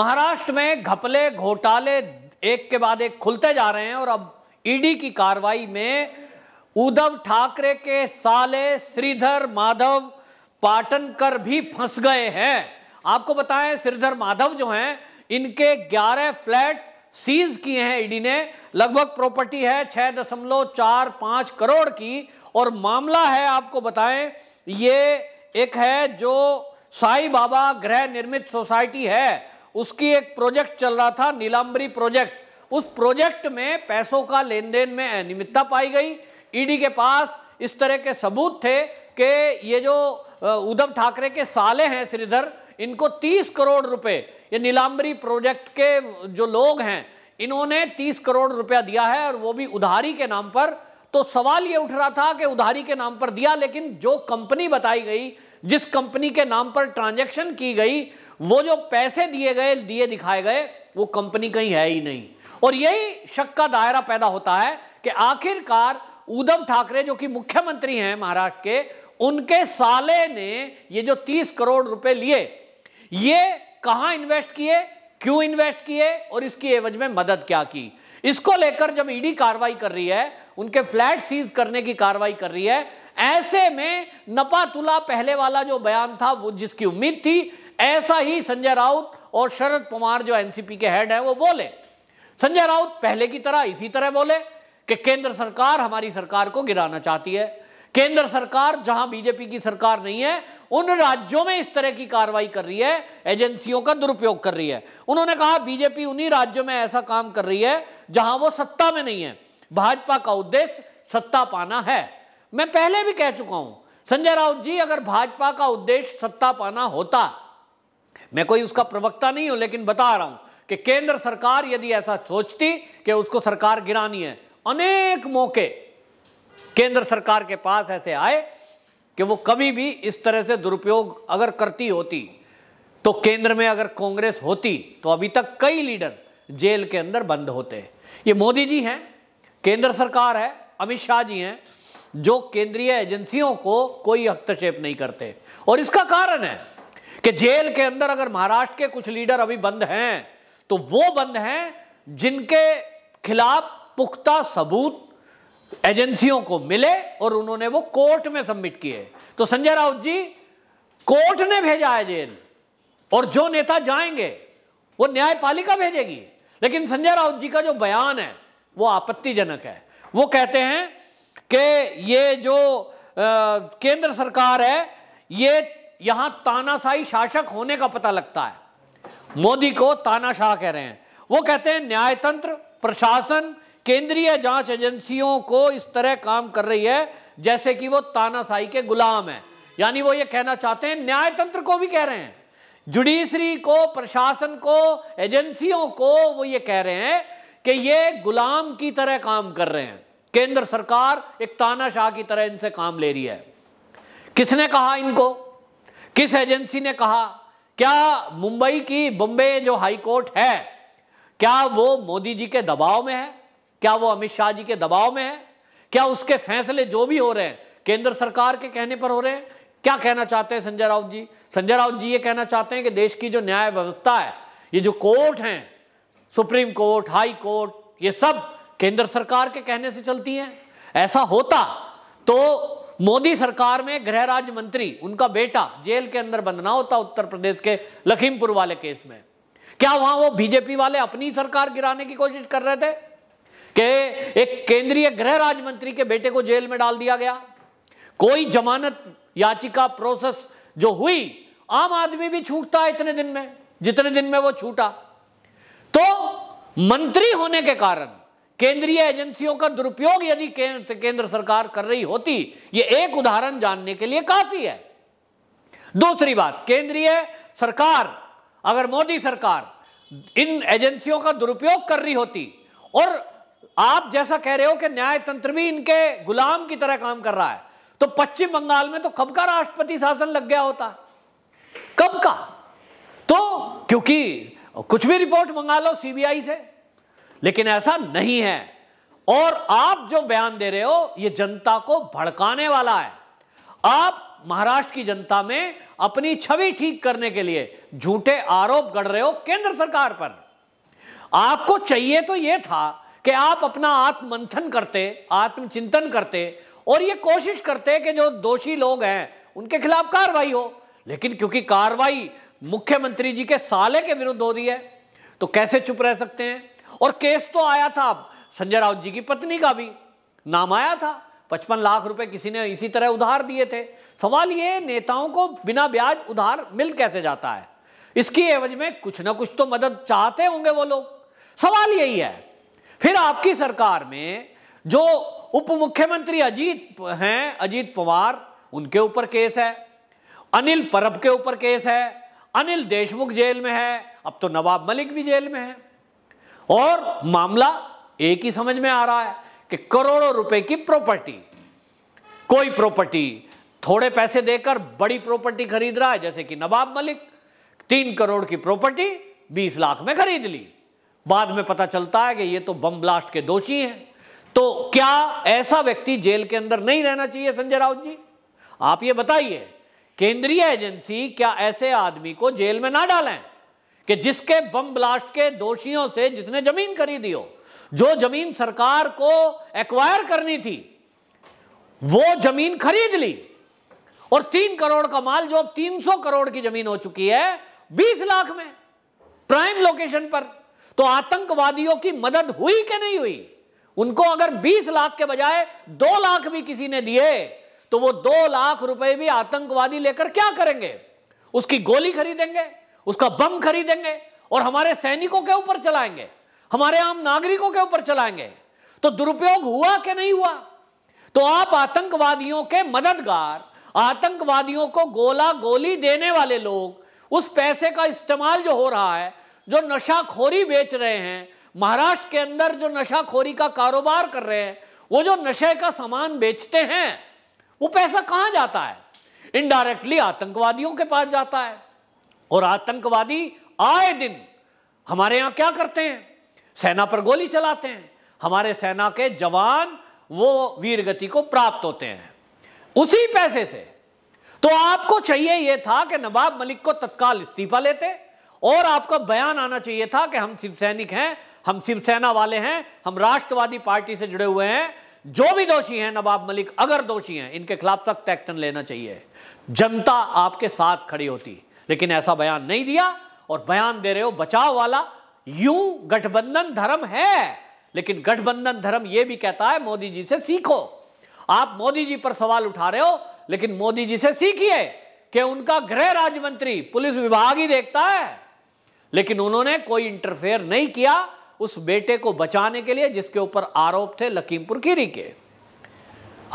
महाराष्ट्र में घपले घोटाले एक के बाद एक खुलते जा रहे हैं और अब ईडी की कार्रवाई में उद्धव ठाकरे के साले श्रीधर माधव पाटनकर भी फंस गए हैं आपको बताएं श्रीधर माधव जो हैं इनके 11 फ्लैट सीज किए हैं ईडी ने लगभग प्रॉपर्टी है छह दशमलव चार पांच करोड़ की और मामला है आपको बताएं ये एक है जो साई बाबा गृह निर्मित सोसाइटी है उसकी एक प्रोजेक्ट चल रहा था नीलाम्बरी प्रोजेक्ट उस प्रोजेक्ट में पैसों का लेन देन में अनियमितता पाई गई ईडी के पास इस तरह के सबूत थे कि ये जो उद्धव ठाकरे के साले हैं श्रीधर इनको 30 करोड़ रुपए ये नीलाम्बरी प्रोजेक्ट के जो लोग हैं इन्होंने 30 करोड़ रुपया दिया है और वो भी उधारी के नाम पर तो सवाल ये उठ रहा था कि उधारी के नाम पर दिया लेकिन जो कंपनी बताई गई जिस कंपनी के नाम पर ट्रांजेक्शन की गई वो जो पैसे दिए गए दिए दिखाए गए वो कंपनी कहीं है ही नहीं और यही शक का दायरा पैदा होता है कि आखिरकार उद्धव ठाकरे जो कि मुख्यमंत्री हैं महाराष्ट्र के उनके साले ने ये जो तीस करोड़ रुपए लिए ये कहां इन्वेस्ट किए क्यों इन्वेस्ट किए और इसकी एवज में मदद क्या की इसको लेकर जब ईडी कार्रवाई कर रही है उनके फ्लैट सीज करने की कार्रवाई कर रही है ऐसे में नपातुला पहले वाला जो बयान था वो जिसकी उम्मीद थी ऐसा ही संजय राउत और शरद पवार जो एनसीपी के हेड हैं वो बोले संजय राउत पहले की तरह इसी तरह बोले कि केंद्र सरकार हमारी सरकार को गिराना चाहती है केंद्र सरकार जहां बीजेपी की सरकार नहीं है उन राज्यों में इस तरह की कार्रवाई कर रही है एजेंसियों का दुरुपयोग कर रही है उन्होंने कहा बीजेपी उन्हीं राज्यों में ऐसा काम कर रही है जहां वो सत्ता में नहीं है भाजपा का उद्देश्य सत्ता पाना है मैं पहले भी कह चुका हूं संजय राउत जी अगर भाजपा का उद्देश्य सत्ता पाना होता मैं कोई उसका प्रवक्ता नहीं हूं लेकिन बता रहा हूं कि केंद्र सरकार यदि ऐसा सोचती कि उसको सरकार गिरानी है अनेक मौके केंद्र सरकार के पास ऐसे आए कि वो कभी भी इस तरह से दुरुपयोग अगर करती होती तो केंद्र में अगर कांग्रेस होती तो अभी तक कई लीडर जेल के अंदर बंद होते ये मोदी जी हैं केंद्र सरकार है अमित शाह जी हैं जो केंद्रीय एजेंसियों को कोई हस्तक्षेप नहीं करते और इसका कारण है कि जेल के अंदर अगर महाराष्ट्र के कुछ लीडर अभी बंद हैं तो वो बंद हैं जिनके खिलाफ पुख्ता सबूत एजेंसियों को मिले और उन्होंने वो कोर्ट में सबमिट किए तो संजय राउत जी कोर्ट ने भेजा है जेल और जो नेता जाएंगे वो न्यायपालिका भेजेगी लेकिन संजय राउत जी का जो बयान है वो आपत्तिजनक है वो कहते हैं कि ये जो आ, केंद्र सरकार है ये यहां तानाशाही शासक होने का पता लगता है मोदी को तानाशाह कह रहे हैं वो कहते हैं न्यायतंत्र प्रशासन केंद्रीय जांच एजेंसियों को इस तरह काम कर रही है जैसे कि वो तानाशाही के गुलाम है यानी वो ये कहना चाहते हैं न्यायतंत्र को भी कह रहे हैं जुडिशरी को प्रशासन को एजेंसियों को वो ये कह रहे हैं कि ये गुलाम की तरह काम कर रहे हैं केंद्र सरकार एक तानाशाह की तरह इनसे काम ले रही है किसने कहा इनको किस एजेंसी ने कहा क्या मुंबई की बम्बे जो हाई कोर्ट है क्या वो मोदी जी के दबाव में है क्या वो अमित शाह जी के दबाव में है क्या उसके फैसले जो भी हो रहे हैं केंद्र सरकार के कहने पर हो रहे हैं क्या कहना चाहते हैं संजय राउत जी संजय राउत जी ये कहना चाहते हैं कि देश की जो न्याय व्यवस्था है ये जो कोर्ट हैं सुप्रीम कोर्ट हाई कोर्ट ये सब केंद्र सरकार के कहने से चलती हैं ऐसा होता तो मोदी सरकार में गृह राज्य मंत्री उनका बेटा जेल के अंदर बंधना होता उत्तर प्रदेश के लखीमपुर वाले केस में क्या वहां वो बीजेपी वाले अपनी सरकार गिराने की कोशिश कर रहे थे कि एक केंद्रीय गृह राज्य मंत्री के बेटे को जेल में डाल दिया गया कोई जमानत याचिका प्रोसेस जो हुई आम आदमी भी छूटता है इतने दिन में जितने दिन में वो छूटा तो मंत्री होने के कारण केंद्रीय एजेंसियों का दुरुपयोग यदि केंद्र सरकार कर रही होती यह एक उदाहरण जानने के लिए काफी है दूसरी बात केंद्रीय सरकार अगर मोदी सरकार इन एजेंसियों का दुरुपयोग कर रही होती और आप जैसा कह रहे हो कि न्याय तंत्र भी इनके गुलाम की तरह काम कर रहा है तो पश्चिम बंगाल में तो कब का राष्ट्रपति शासन लग गया होता कब का तो क्योंकि कुछ भी रिपोर्ट मंगा लो सीबीआई से लेकिन ऐसा नहीं है और आप जो बयान दे रहे हो ये जनता को भड़काने वाला है आप महाराष्ट्र की जनता में अपनी छवि ठीक करने के लिए झूठे आरोप गढ़ रहे हो केंद्र सरकार पर आपको चाहिए तो यह था कि आप अपना आत्ममंथन करते आत्मचिंतन करते और ये कोशिश करते कि जो दोषी लोग हैं उनके खिलाफ कार्रवाई हो लेकिन क्योंकि कार्रवाई मुख्यमंत्री जी के साले के विरुद्ध हो रही है तो कैसे चुप रह सकते हैं और केस तो आया था संजय राउत जी की पत्नी का भी नाम आया था पचपन लाख रुपए किसी ने इसी तरह उधार दिए थे सवाल ये नेताओं को बिना ब्याज उधार मिल कैसे जाता है इसकी एवज में कुछ ना कुछ तो मदद चाहते होंगे वो लोग सवाल यही है फिर आपकी सरकार में जो उप मुख्यमंत्री अजीत हैं अजीत पवार उनके ऊपर केस है अनिल परब के ऊपर केस है अनिल देशमुख जेल में है अब तो नवाब मलिक भी जेल में है और मामला एक ही समझ में आ रहा है कि करोड़ों रुपए की प्रॉपर्टी कोई प्रॉपर्टी थोड़े पैसे देकर बड़ी प्रॉपर्टी खरीद रहा है जैसे कि नवाब मलिक तीन करोड़ की प्रॉपर्टी बीस लाख में खरीद ली बाद में पता चलता है कि ये तो बम ब्लास्ट के दोषी हैं तो क्या ऐसा व्यक्ति जेल के अंदर नहीं रहना चाहिए संजय राउत जी आप ये बताइए केंद्रीय एजेंसी क्या ऐसे आदमी को जेल में ना डालें कि जिसके बम ब्लास्ट के दोषियों से जिसने जमीन खरीदी हो जो जमीन सरकार को एक्वायर करनी थी वो जमीन खरीद ली और तीन करोड़ का माल जो अब तीन सौ करोड़ की जमीन हो चुकी है बीस लाख में प्राइम लोकेशन पर तो आतंकवादियों की मदद हुई कि नहीं हुई उनको अगर बीस लाख के बजाय दो लाख भी किसी ने दिए तो वो दो लाख रुपए भी आतंकवादी लेकर क्या करेंगे उसकी गोली खरीदेंगे उसका बम खरीदेंगे और हमारे सैनिकों के ऊपर चलाएंगे हमारे आम नागरिकों के ऊपर चलाएंगे तो दुरुपयोग हुआ कि नहीं हुआ तो आप आतंकवादियों के मददगार आतंकवादियों को गोला गोली देने वाले लोग उस पैसे का इस्तेमाल जो हो रहा है जो नशाखोरी बेच रहे हैं महाराष्ट्र के अंदर जो नशाखोरी का कारोबार कर रहे हैं वो जो नशे का सामान बेचते हैं वो पैसा कहां जाता है इनडायरेक्टली आतंकवादियों के पास जाता है और आतंकवादी आए दिन हमारे यहां क्या करते हैं सेना पर गोली चलाते हैं हमारे सेना के जवान वो वीर गति को प्राप्त होते हैं उसी पैसे से तो आपको चाहिए यह था कि नवाब मलिक को तत्काल इस्तीफा लेते और आपका बयान आना चाहिए था कि हम शिवसैनिक हैं हम शिवसेना वाले हैं हम राष्ट्रवादी पार्टी से जुड़े हुए हैं जो भी दोषी हैं नवाब मलिक अगर दोषी हैं इनके खिलाफ सख्त एक्शन लेना चाहिए जनता आपके साथ खड़ी होती लेकिन ऐसा बयान नहीं दिया और बयान दे रहे हो बचाव वाला यूं गठबंधन धर्म है लेकिन गठबंधन धर्म यह भी कहता है मोदी जी से सीखो आप मोदी जी पर सवाल उठा रहे हो लेकिन मोदी जी से सीखिए कि उनका गृह राज्य मंत्री पुलिस विभाग ही देखता है लेकिन उन्होंने कोई इंटरफेयर नहीं किया उस बेटे को बचाने के लिए जिसके ऊपर आरोप थे लखीमपुर खीरी के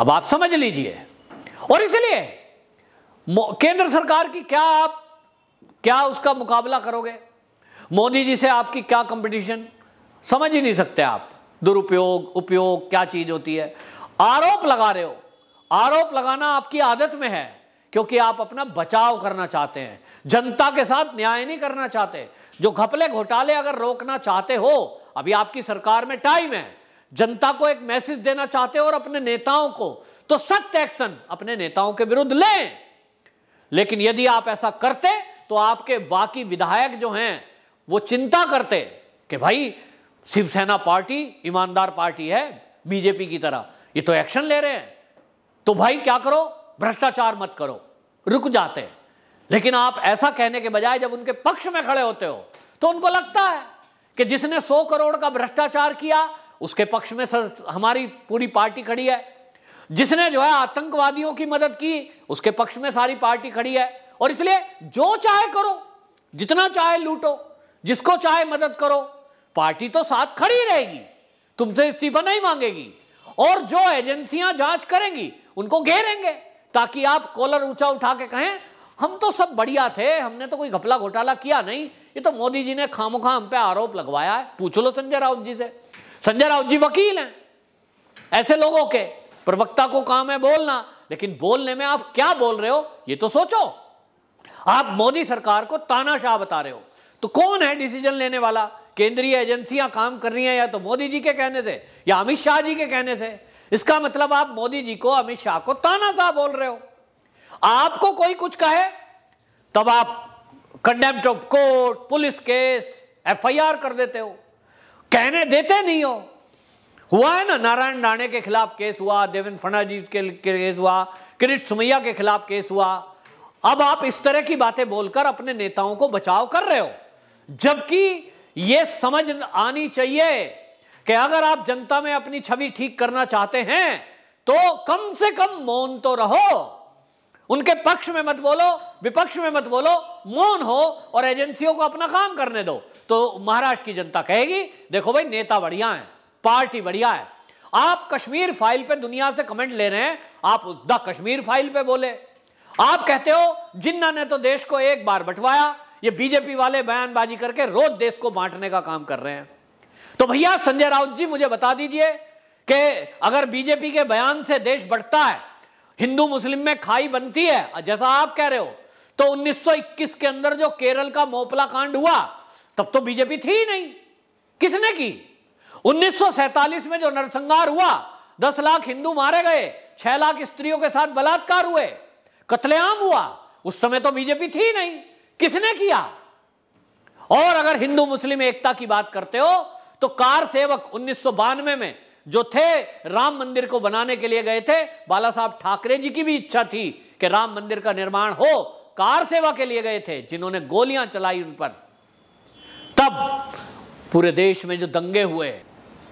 अब आप समझ लीजिए और इसलिए केंद्र सरकार की क्या आप क्या उसका मुकाबला करोगे मोदी जी से आपकी क्या कंपटीशन समझ ही नहीं सकते आप दुरुपयोग उपयोग क्या चीज होती है आरोप लगा रहे हो आरोप लगाना आपकी आदत में है क्योंकि आप अपना बचाव करना चाहते हैं जनता के साथ न्याय नहीं करना चाहते जो घपले घोटाले अगर रोकना चाहते हो अभी आपकी सरकार में टाइम है जनता को एक मैसेज देना चाहते हो और अपने नेताओं को तो सख्त एक्शन अपने नेताओं के विरुद्ध लें लेकिन यदि आप ऐसा करते तो आपके बाकी विधायक जो हैं वो चिंता करते कि भाई शिवसेना पार्टी ईमानदार पार्टी है बीजेपी की तरह ये तो एक्शन ले रहे हैं तो भाई क्या करो भ्रष्टाचार मत करो रुक जाते हैं लेकिन आप ऐसा कहने के बजाय जब उनके पक्ष में खड़े होते हो तो उनको लगता है कि जिसने 100 करोड़ का भ्रष्टाचार किया उसके पक्ष में सर, हमारी पूरी पार्टी खड़ी है जिसने जो है आतंकवादियों की मदद की उसके पक्ष में सारी पार्टी खड़ी है और इसलिए जो चाहे करो जितना चाहे लूटो जिसको चाहे मदद करो पार्टी तो साथ खड़ी रहेगी तुमसे इस्तीफा नहीं मांगेगी और जो एजेंसियां जांच करेंगी उनको घेरेंगे ताकि आप कॉलर ऊंचा उठा के कहें हम तो सब बढ़िया थे हमने तो कोई घपला घोटाला किया नहीं ये तो मोदी जी ने खामोखा हम पे आरोप लगवाया है पूछ लो संजय राउत जी से संजय राउत जी वकील हैं ऐसे लोगों के प्रवक्ता को काम है बोलना लेकिन बोलने में आप क्या बोल रहे हो ये तो सोचो आप मोदी सरकार को तानाशाह बता रहे हो तो कौन है डिसीजन लेने वाला केंद्रीय एजेंसियां काम कर रही हैं या तो मोदी जी के कहने से या अमित शाह जी के कहने से इसका मतलब आप मोदी जी को अमित शाह को तानाशाह बोल रहे हो आपको कोई कुछ कहे तब आप contempt of court police case FIR कर देते हो कहने देते नहीं हो हुआ है ना नारायण राणे के खिलाफ केस हुआ देवेंद्र फडणवीस के केस हुआ किरीट सुमैया के खिलाफ केस हुआ अब आप इस तरह की बातें बोलकर अपने नेताओं को बचाव कर रहे हो जबकि यह समझ आनी चाहिए कि अगर आप जनता में अपनी छवि ठीक करना चाहते हैं तो कम से कम मौन तो रहो उनके पक्ष में मत बोलो विपक्ष में मत बोलो मौन हो और एजेंसियों को अपना काम करने दो तो महाराष्ट्र की जनता कहेगी देखो भाई नेता बढ़िया है पार्टी बढ़िया है आप कश्मीर फाइल पे दुनिया से कमेंट ले रहे हैं आप द कश्मीर फाइल पे बोले आप कहते हो जिन्ना ने तो देश को एक बार बंटवाया ये बीजेपी वाले बयानबाजी करके रोज देश को बांटने का काम कर रहे हैं तो भैया संजय राउत जी मुझे बता दीजिए कि अगर बीजेपी के बयान से देश बढ़ता है हिंदू मुस्लिम में खाई बनती है जैसा आप कह रहे हो तो 1921 के अंदर जो केरल का मोपला कांड हुआ तब तो बीजेपी थी ही नहीं किसने की 1947 में जो नरसंहार हुआ 10 लाख हिंदू मारे गए 6 लाख स्त्रियों के साथ बलात्कार हुए कतलेआम हुआ उस समय तो बीजेपी थी नहीं किसने किया और अगर हिंदू मुस्लिम एकता की बात करते हो तो कार सेवक उन्नीस में जो थे राम मंदिर को बनाने के लिए गए थे बाला साहब ठाकरे जी की भी इच्छा थी कि राम मंदिर का निर्माण हो कार सेवा के लिए गए थे जिन्होंने गोलियां चलाई उन पर तब पूरे देश में जो दंगे हुए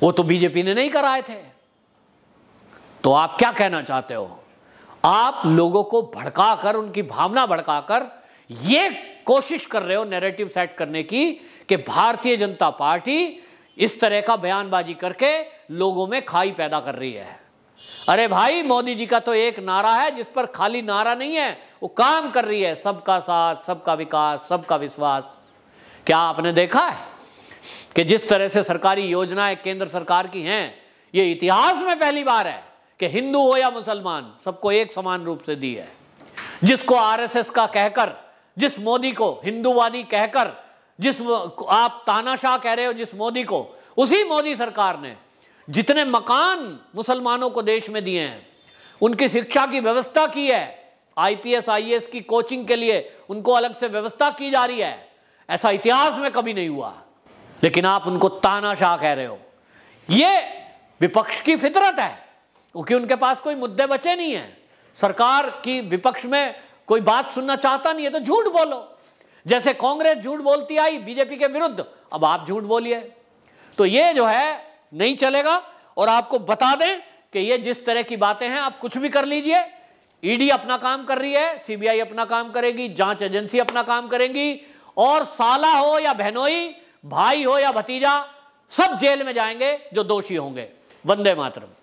वो तो बीजेपी ने नहीं कराए थे तो आप क्या कहना चाहते हो आप लोगों को भड़काकर उनकी भावना भड़काकर ये कोशिश कर रहे हो नैरेटिव सेट करने की कि भारतीय जनता पार्टी इस तरह का बयानबाजी करके लोगों में खाई पैदा कर रही है अरे भाई मोदी जी का तो एक नारा है जिस पर खाली नारा नहीं है वो काम कर रही है सबका साथ सबका विकास सबका विश्वास क्या आपने देखा है कि जिस तरह से सरकारी योजनाएं केंद्र सरकार की हैं ये इतिहास में पहली बार है कि हिंदू हो या मुसलमान सबको एक समान रूप से दी है जिसको आरएसएस का कहकर जिस मोदी को हिंदूवादी कहकर जिस आप तानाशाह कह रहे हो जिस मोदी को उसी मोदी सरकार ने जितने मकान मुसलमानों को देश में दिए हैं उनकी शिक्षा की व्यवस्था की है आईपीएस आईएएस की कोचिंग के लिए उनको अलग से व्यवस्था की जा रही है ऐसा इतिहास में कभी नहीं हुआ लेकिन आप उनको तानाशाह कह रहे हो यह विपक्ष की फितरत है क्योंकि उनके पास कोई मुद्दे बचे नहीं है सरकार की विपक्ष में कोई बात सुनना चाहता नहीं है तो झूठ बोलो जैसे कांग्रेस झूठ बोलती आई बीजेपी के विरुद्ध अब आप झूठ बोलिए तो ये जो है नहीं चलेगा और आपको बता दें कि ये जिस तरह की बातें हैं आप कुछ भी कर लीजिए ईडी अपना काम कर रही है सीबीआई अपना काम करेगी जांच एजेंसी अपना काम करेंगी और साला हो या बहनोई भाई हो या भतीजा सब जेल में जाएंगे जो दोषी होंगे वंदे मातरम